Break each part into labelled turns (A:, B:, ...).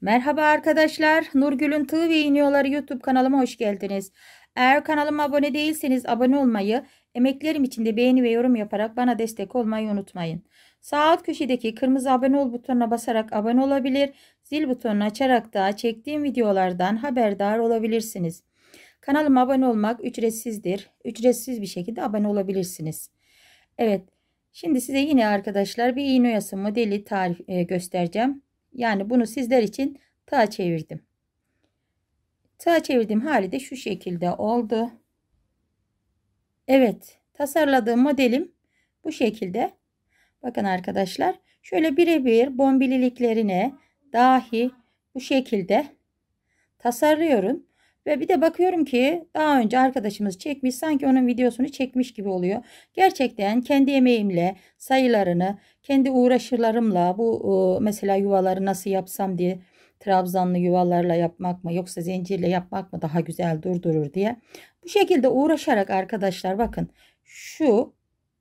A: Merhaba arkadaşlar. Nurgül'ün Tığ ve İniyoları YouTube kanalıma hoş geldiniz. Eğer kanalıma abone değilseniz abone olmayı, emeklerim için de beğeni ve yorum yaparak bana destek olmayı unutmayın. Sağ alt köşedeki kırmızı abone ol butonuna basarak abone olabilir, zil butonunu açarak da çektiğim videolardan haberdar olabilirsiniz. Kanalıma abone olmak ücretsizdir. Ücretsiz bir şekilde abone olabilirsiniz. Evet. Şimdi size yine arkadaşlar bir iğne modeli tarif e, göstereceğim. Yani bunu sizler için tığa çevirdim. Tığa çevirdiğim hali de şu şekilde oldu. Evet tasarladığım modelim bu şekilde. Bakın arkadaşlar şöyle birebir bombililiklerine dahi bu şekilde tasarlıyorum. Ve bir de bakıyorum ki daha önce arkadaşımız çekmiş sanki onun videosunu çekmiş gibi oluyor. Gerçekten kendi emeğimle sayılarını kendi uğraşılarımla bu e, mesela yuvaları nasıl yapsam diye trabzanlı yuvalarla yapmak mı yoksa zincirle yapmak mı daha güzel durdurur diye. Bu şekilde uğraşarak arkadaşlar bakın şu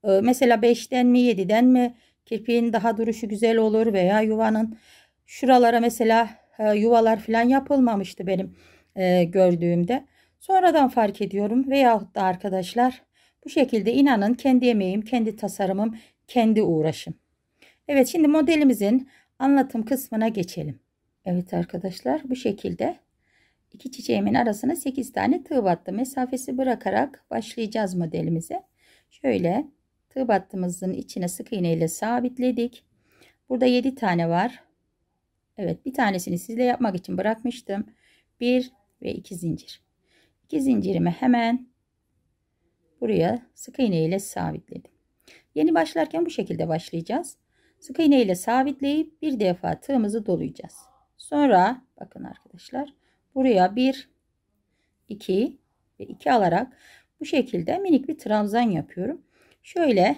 A: e, mesela 5'ten mi 7'den mi kirpiğin daha duruşu güzel olur veya yuvanın şuralara mesela e, yuvalar falan yapılmamıştı benim e, gördüğümde. Sonradan fark ediyorum veyahut da arkadaşlar bu şekilde inanın kendi emeğim, kendi tasarımım, kendi uğraşım. Evet şimdi modelimizin anlatım kısmına geçelim. Evet arkadaşlar bu şekilde iki çiçeğimin arasına 8 tane tığ battı mesafesi bırakarak başlayacağız modelimize. Şöyle tığ battımızın içine sık iğne ile sabitledik. Burada 7 tane var. Evet bir tanesini sizle yapmak için bırakmıştım. 1 ve 2 zincir. 2 zincirimi hemen buraya sık iğne ile sabitledim. Yeni başlarken bu şekilde başlayacağız. Sık iğne ile sabitleyip bir defa tığımızı dolayacağız. Sonra bakın arkadaşlar buraya 1 2 ve 2 alarak bu şekilde minik bir trabzan yapıyorum. Şöyle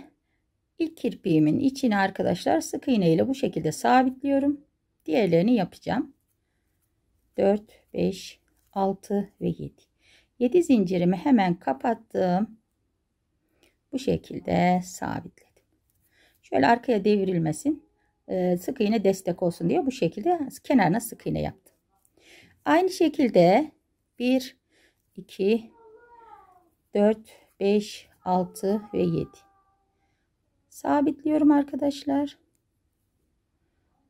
A: ilk kirpiğimin içine arkadaşlar sık iğne ile bu şekilde sabitliyorum. Diğerlerini yapacağım. 4 5 6 ve 7. 7 zincirimi hemen kapattım. Bu şekilde sabitledim. Şöyle arkaya devrilmesin. E, sık iğne destek olsun diye bu şekilde kenarına sık iğne yaptım. Aynı şekilde 1, 2, 4, 5, 6 ve 7. Sabitliyorum arkadaşlar.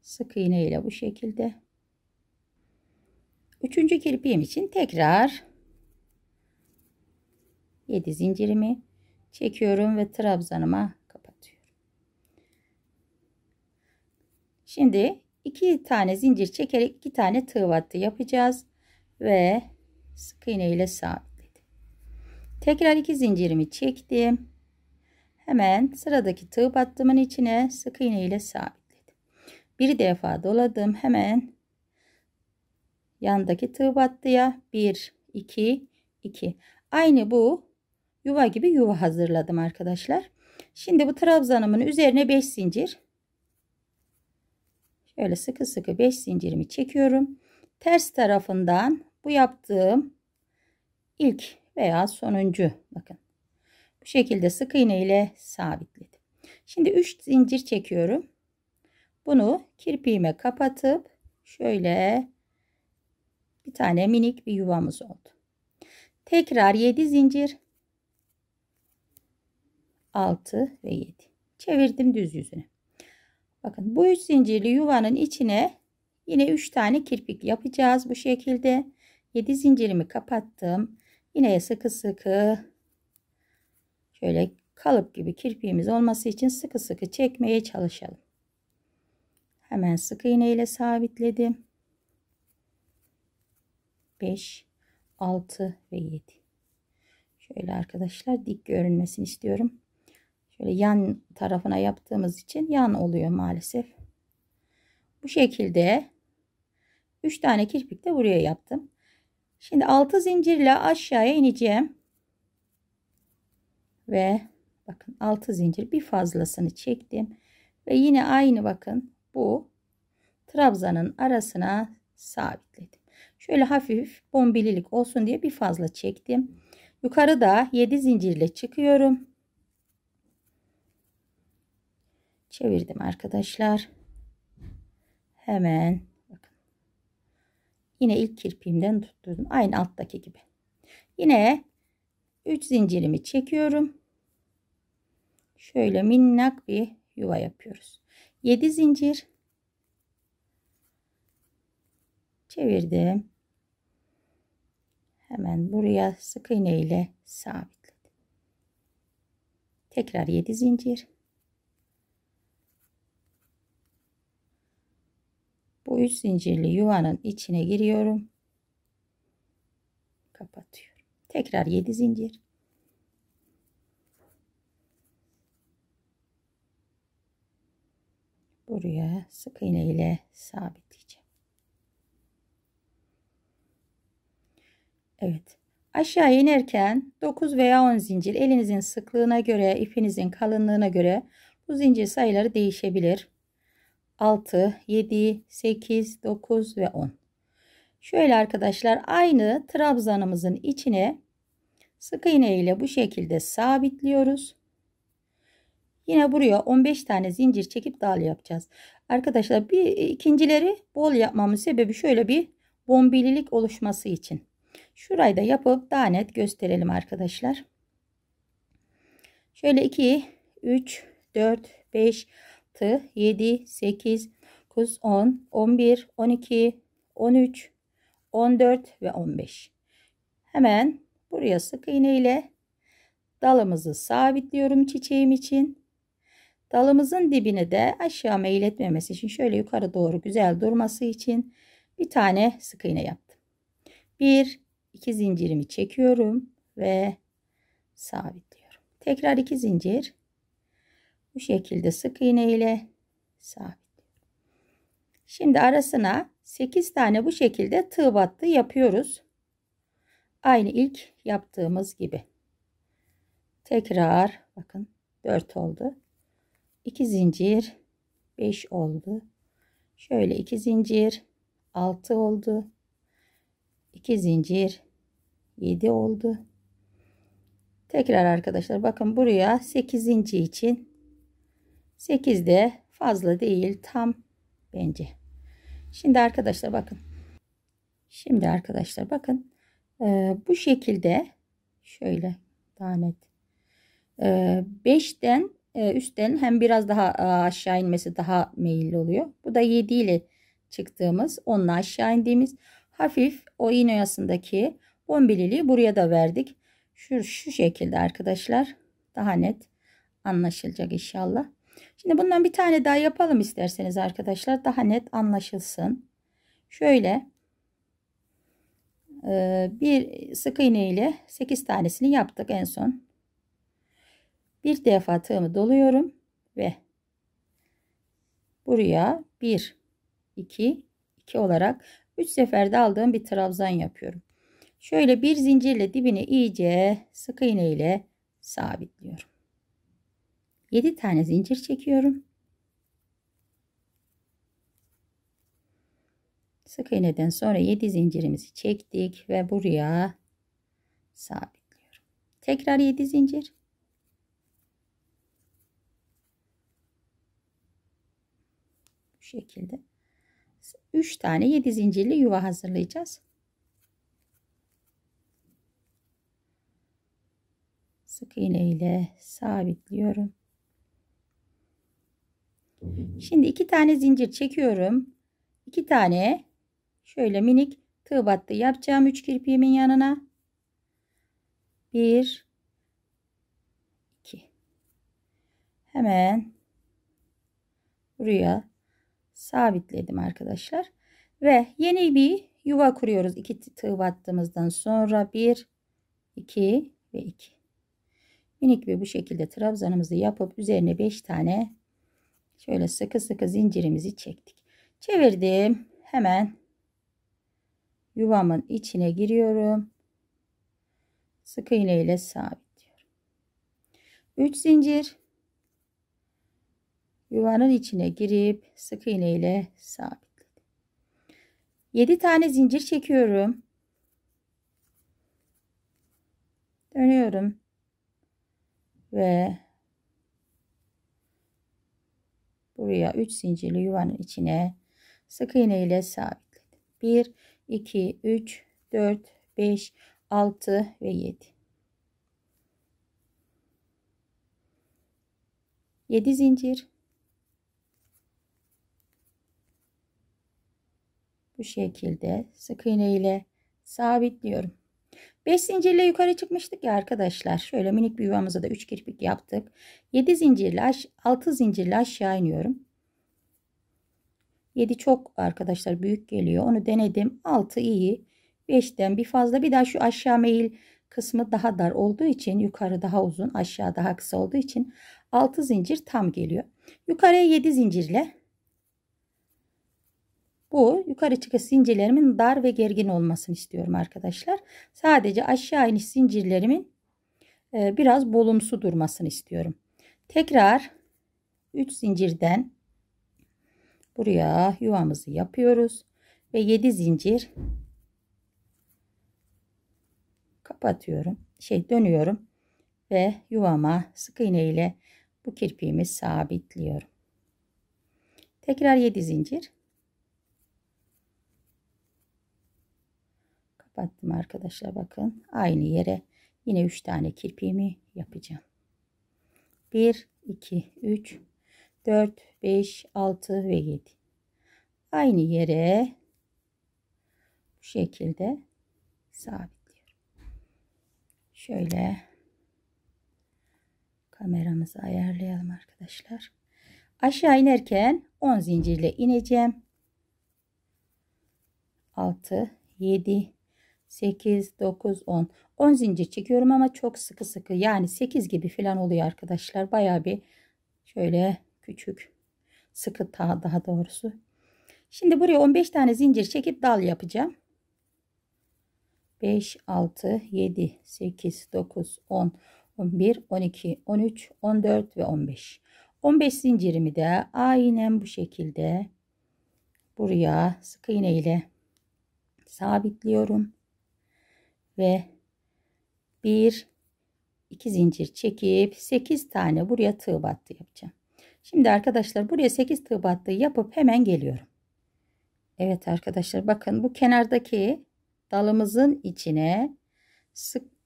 A: Sık iğne ile bu şekilde. Üçüncü kirpiğim için tekrar 7 zincirimi çekiyorum ve trabzanıma kapatıyorum. Şimdi iki tane zincir çekerek iki tane tığ battı yapacağız ve sık iğne ile sabitledim. Tekrar iki zincirimi çektim. Hemen sıradaki tığ battımın içine sık iğne ile sabitledim. Bir defa doladım. Hemen Yandaki tığ battıya 1 2 2. Aynı bu yuva gibi yuva hazırladım arkadaşlar. Şimdi bu trabzanımın üzerine 5 zincir. Şöyle sıkı sıkı 5 zincirimi çekiyorum. Ters tarafından bu yaptığım ilk veya sonuncu bakın. Bu şekilde sık iğne ile sabitledim. Şimdi 3 zincir çekiyorum. Bunu kirpiğime kapatıp şöyle bir tane minik bir yuvamız oldu. Tekrar 7 zincir. 6 ve 7. Çevirdim düz yüzünü. Bakın bu 3 zincirli yuvanın içine yine 3 tane kirpik yapacağız bu şekilde. 7 zincirimi kapattım. Yine sıkı sıkı şöyle kalıp gibi kirpiğimiz olması için sıkı sıkı çekmeye çalışalım. Hemen sık iğne ile sabitledim. 5, 6 ve 7. Şöyle arkadaşlar dik görünmesini istiyorum. Şöyle yan tarafına yaptığımız için yan oluyor maalesef. Bu şekilde 3 tane kirpik de buraya yaptım. Şimdi 6 zincirle aşağıya ineceğim. Ve bakın 6 zincir bir fazlasını çektim. Ve yine aynı bakın bu trabzanın arasına sabitledim. Şöyle hafif bombililik olsun diye bir fazla çektim. Yukarıda 7 zincirle çıkıyorum. Çevirdim arkadaşlar. Hemen bakın. Yine ilk kirpiğimden tutturdum. Aynı alttaki gibi. Yine 3 zincirimi çekiyorum. Şöyle minnak bir yuva yapıyoruz. 7 zincir çevirdim hemen buraya sık iğne ile sabitledim. Tekrar 7 zincir. Bu 3 zincirli yuvanın içine giriyorum. Kapatıyorum. Tekrar 7 zincir. Buraya sık iğne ile sabit. Evet. Aşağı inerken 9 veya 10 zincir elinizin sıklığına göre, ipinizin kalınlığına göre bu zincir sayıları değişebilir. 6, 7, 8, 9 ve 10. Şöyle arkadaşlar aynı trabzanımızın içine sık iğne ile bu şekilde sabitliyoruz. Yine buraya 15 tane zincir çekip dal yapacağız. Arkadaşlar bir ikincileri bol yapmamın sebebi şöyle bir bombililik oluşması için. Şurayı da yapıp daha net gösterelim arkadaşlar. Şöyle 2, 3, 4, 5, 6, 7, 8, 9, 10, 11, 12, 13, 14 ve 15. Hemen buraya sık iğne ile dalımızı sabitliyorum çiçeğim için. Dalımızın dibini de aşağı meyletmemesi için şöyle yukarı doğru güzel durması için bir tane sık iğne yaptım. 1 2 zincirimi çekiyorum ve sabitliyorum. Tekrar 2 zincir. Bu şekilde sık iğne ile sabitliyorum. Şimdi arasına 8 tane bu şekilde tığ battı yapıyoruz. Aynı ilk yaptığımız gibi. Tekrar bakın 4 oldu. 2 zincir 5 oldu. Şöyle 2 zincir 6 oldu. 2 zincir 7 oldu tekrar arkadaşlar bakın buraya 8. için 8 de fazla değil tam bence şimdi arkadaşlar bakın şimdi arkadaşlar bakın ee, bu şekilde şöyle daha net ee, 5'ten e, üstten hem biraz daha e, aşağı inmesi daha meyilli oluyor bu da 7 ile çıktığımız onunla aşağı indiğimiz hafif o iğne oyasındaki bombililiği buraya da verdik. Şu, şu şekilde arkadaşlar daha net anlaşılacak inşallah. Şimdi bundan bir tane daha yapalım isterseniz arkadaşlar daha net anlaşılsın. Şöyle e, bir sık iğne ile 8 tanesini yaptık en son. Bir defa tığımı doluyorum ve buraya 1 2 2 olarak 3 seferde aldığım bir trabzan yapıyorum. Şöyle bir zincirle dibini iyice sık iğne ile sabitliyorum. 7 tane zincir çekiyorum. Sık iğneden sonra 7 zincirimizi çektik ve buraya sabitliyorum. Tekrar 7 zincir. Bu şekilde. 3 tane 7 zincirli yuva hazırlayacağız. Sık iğne ile sabitliyorum. Şimdi 2 tane zincir çekiyorum. 2 tane şöyle minik tığ battı yapacağım 3 kirpiğimin yanına. 1 2 Hemen buraya sabitledim arkadaşlar. Ve yeni bir yuva kuruyoruz. 2 tığ battığımızdan sonra 1, 2 ve 2. Minik bir bu şekilde trabzanımızı yapıp üzerine 5 tane şöyle sıkı sıkı zincirimizi çektik. Çevirdim. Hemen yuvamın içine giriyorum. Sık iğne ile sabitliyorum. 3 zincir yuvanın içine girip sık iğne ile sabitledim. 7 tane zincir çekiyorum. Dönüyorum. Ve buraya 3 zincirli yuvanın içine sık iğne ile sabitledim. 1 2 3 4 5 6 ve 7. 7 zincir bu şekilde sık iğne ile sabitliyorum. 5 zincirle yukarı çıkmıştık ya arkadaşlar. Şöyle minik bir yuvamıza da 3 kirpik yaptık. 7 zincirle 6 zincirle aşağı iniyorum. 7 çok arkadaşlar büyük geliyor. Onu denedim. 6 iyi. 5'ten bir fazla. Bir daha şu aşağı meyil kısmı daha dar olduğu için yukarı daha uzun aşağı daha kısa olduğu için 6 zincir tam geliyor. Yukarıya 7 zincirle bu yukarı çıkış zincirlerimin dar ve gergin olmasını istiyorum arkadaşlar. Sadece aşağı iniş zincirlerimin e, biraz bolumsu durmasını istiyorum. Tekrar 3 zincirden buraya yuvamızı yapıyoruz ve 7 zincir kapatıyorum. Şey dönüyorum ve yuvama sık iğne ile bu kirpiğimi sabitliyorum. Tekrar 7 zincir yaptım arkadaşlar bakın. Aynı yere yine 3 tane kirpiğimi yapacağım. 1, 2, 3, 4, 5, 6 ve 7. Aynı yere bu şekilde sabitliyorum. Şöyle kameramızı ayarlayalım arkadaşlar. Aşağı inerken 10 zincirle ineceğim. 6, 7, 8, 9, 10. 10 zincir çekiyorum ama çok sıkı sıkı yani 8 gibi falan oluyor arkadaşlar. Baya bir şöyle küçük sıkı daha, daha doğrusu. Şimdi buraya 15 tane zincir çekip dal yapacağım. 5, 6, 7, 8, 9, 10, 11, 12, 13, 14 ve 15. 15 zincirimi de aynen bu şekilde buraya sık iğne ile sabitliyorum ve bir iki zincir çekip 8 tane buraya tığ battı yapacağım. Şimdi arkadaşlar buraya 8 tığ battı yapıp hemen geliyorum. Evet arkadaşlar bakın bu kenardaki dalımızın içine sık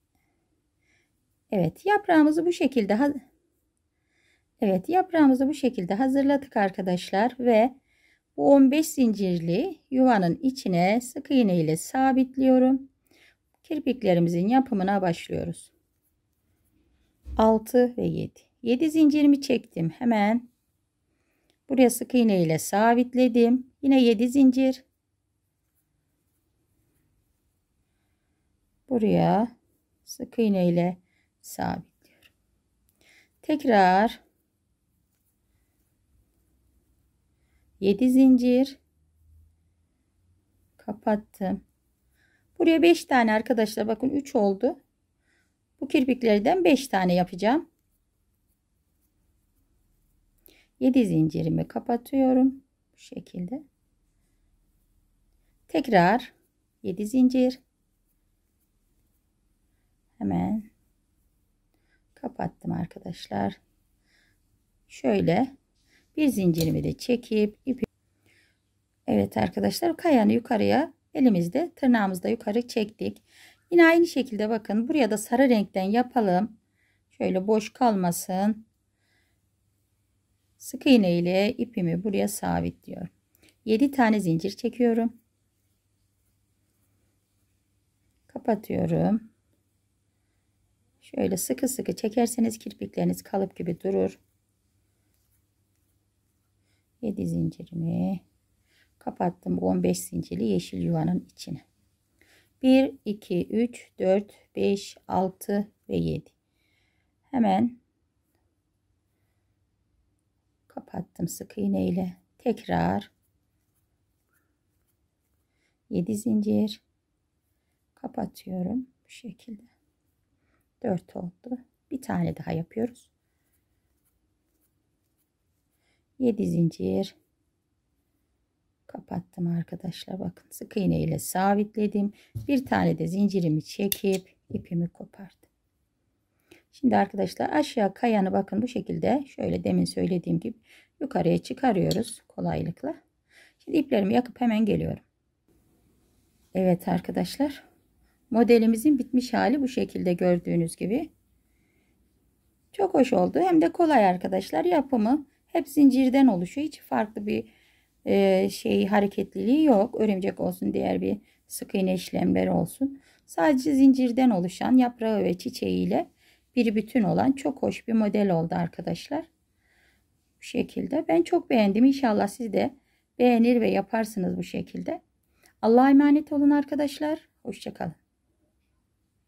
A: Evet yaprağımızı bu şekilde Evet yaprağımızı bu şekilde hazırladık arkadaşlar ve bu 15 zincirli yuvanın içine sık iğne ile sabitliyorum. Kirpiklerimizin yapımına başlıyoruz. 6 ve 7. 7 zincirimi çektim. Hemen buraya sık iğne ile sabitledim. Yine 7 zincir. Buraya sık iğne ile sabitliyorum. Tekrar 7 zincir kapattım. Buraya 5 tane arkadaşlar bakın 3 oldu. Bu kirpiklerden 5 tane yapacağım. 7 zincirimi kapatıyorum. Bu şekilde. Tekrar 7 zincir. Hemen kapattım arkadaşlar. Şöyle bir zincirimi de çekip ipi Evet arkadaşlar kayanı yukarıya elimizde tırnağımızda yukarı çektik. Yine aynı şekilde bakın buraya da sarı renkten yapalım. Şöyle boş kalmasın. Sık iğne ile ipimi buraya sabitliyorum. 7 tane zincir çekiyorum. Kapatıyorum. Şöyle sıkı sıkı çekerseniz kirpikleriniz kalıp gibi durur. 7 zincirimi kapattım 15 zincirli yeşil yuvanın içine. 1 2 3 4 5 6 ve 7 hemen kapattım sık iğne ile tekrar 7 zincir kapatıyorum bu şekilde 4 oldu bir tane daha yapıyoruz 7 zincir kapattım arkadaşlar bakın sık iğne ile sabitledim bir tane de zincirimi çekip ipimi kopardım şimdi arkadaşlar aşağı kayanı bakın bu şekilde şöyle demin söylediğim gibi yukarıya çıkarıyoruz kolaylıkla şimdi iplerimi yakıp hemen geliyorum Evet arkadaşlar modelimizin bitmiş hali bu şekilde gördüğünüz gibi çok hoş oldu hem de kolay arkadaşlar yapımı hep zincirden oluşuyor hiç farklı bir e, şey hareketliliği yok. Örümcek olsun diğer bir sık iğne işlemleri olsun. Sadece zincirden oluşan yaprağı ve çiçeğiyle bir bütün olan çok hoş bir model oldu arkadaşlar. Bu şekilde. Ben çok beğendim. İnşallah siz de beğenir ve yaparsınız bu şekilde. Allah'a emanet olun arkadaşlar. Hoşçakalın.